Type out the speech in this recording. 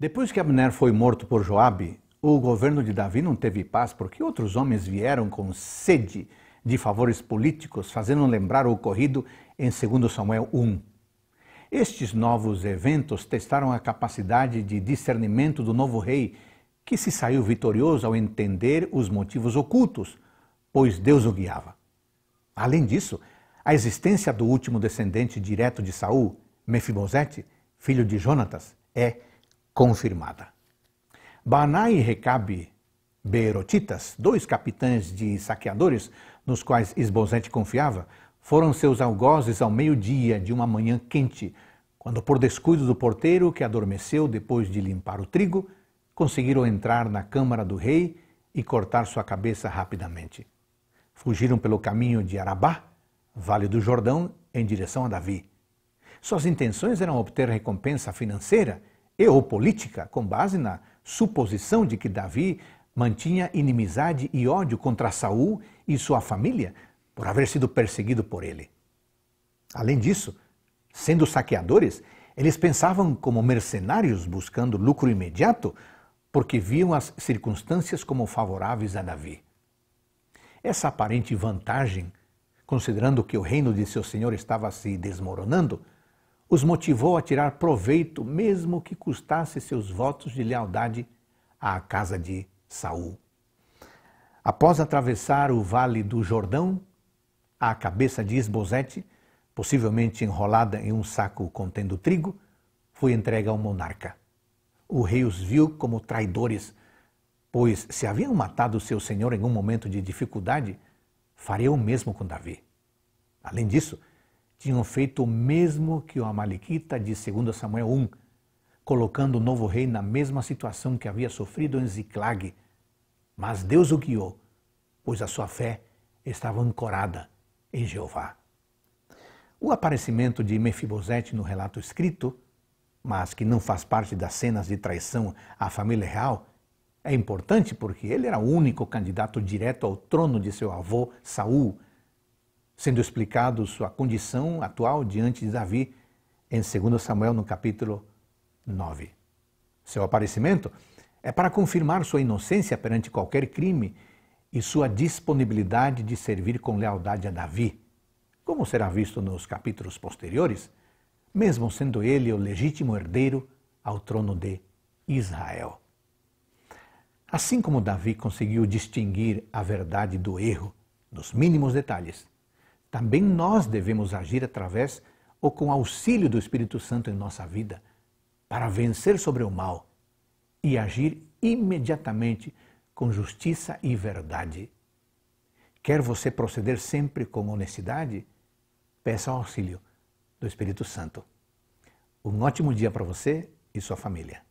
Depois que Abner foi morto por Joabe, o governo de Davi não teve paz porque outros homens vieram com sede de favores políticos, fazendo lembrar o ocorrido em 2 Samuel 1. Estes novos eventos testaram a capacidade de discernimento do novo rei, que se saiu vitorioso ao entender os motivos ocultos, pois Deus o guiava. Além disso, a existência do último descendente direto de Saul, Mefibosete, filho de Jonatas, é confirmada. Baná e Recabe Beerotitas, dois capitães de saqueadores nos quais Esbozete confiava, foram seus algozes ao meio-dia de uma manhã quente, quando, por descuido do porteiro, que adormeceu depois de limpar o trigo, conseguiram entrar na câmara do rei e cortar sua cabeça rapidamente. Fugiram pelo caminho de Arabá, vale do Jordão, em direção a Davi. Suas intenções eram obter recompensa financeira e ou política, com base na suposição de que Davi mantinha inimizade e ódio contra Saul e sua família por haver sido perseguido por ele. Além disso, sendo saqueadores, eles pensavam como mercenários buscando lucro imediato, porque viam as circunstâncias como favoráveis a Davi. Essa aparente vantagem, considerando que o reino de seu senhor estava se desmoronando, os motivou a tirar proveito, mesmo que custasse seus votos de lealdade à casa de Saul. Após atravessar o vale do Jordão, a cabeça de Esbozete, possivelmente enrolada em um saco contendo trigo, foi entregue ao monarca. O rei os viu como traidores, pois se haviam matado seu senhor em um momento de dificuldade, fariam o mesmo com Davi. Além disso, tinham feito o mesmo que o Amalequita de 2 Samuel 1, colocando o novo rei na mesma situação que havia sofrido em Ziclag. Mas Deus o guiou, pois a sua fé estava ancorada em Jeová. O aparecimento de Mefibosete no relato escrito, mas que não faz parte das cenas de traição à família real, é importante porque ele era o único candidato direto ao trono de seu avô Saul sendo explicado sua condição atual diante de Davi em 2 Samuel no capítulo 9. Seu aparecimento é para confirmar sua inocência perante qualquer crime e sua disponibilidade de servir com lealdade a Davi, como será visto nos capítulos posteriores, mesmo sendo ele o legítimo herdeiro ao trono de Israel. Assim como Davi conseguiu distinguir a verdade do erro nos mínimos detalhes, também nós devemos agir através ou com auxílio do Espírito Santo em nossa vida para vencer sobre o mal e agir imediatamente com justiça e verdade. Quer você proceder sempre com honestidade? Peça o auxílio do Espírito Santo. Um ótimo dia para você e sua família.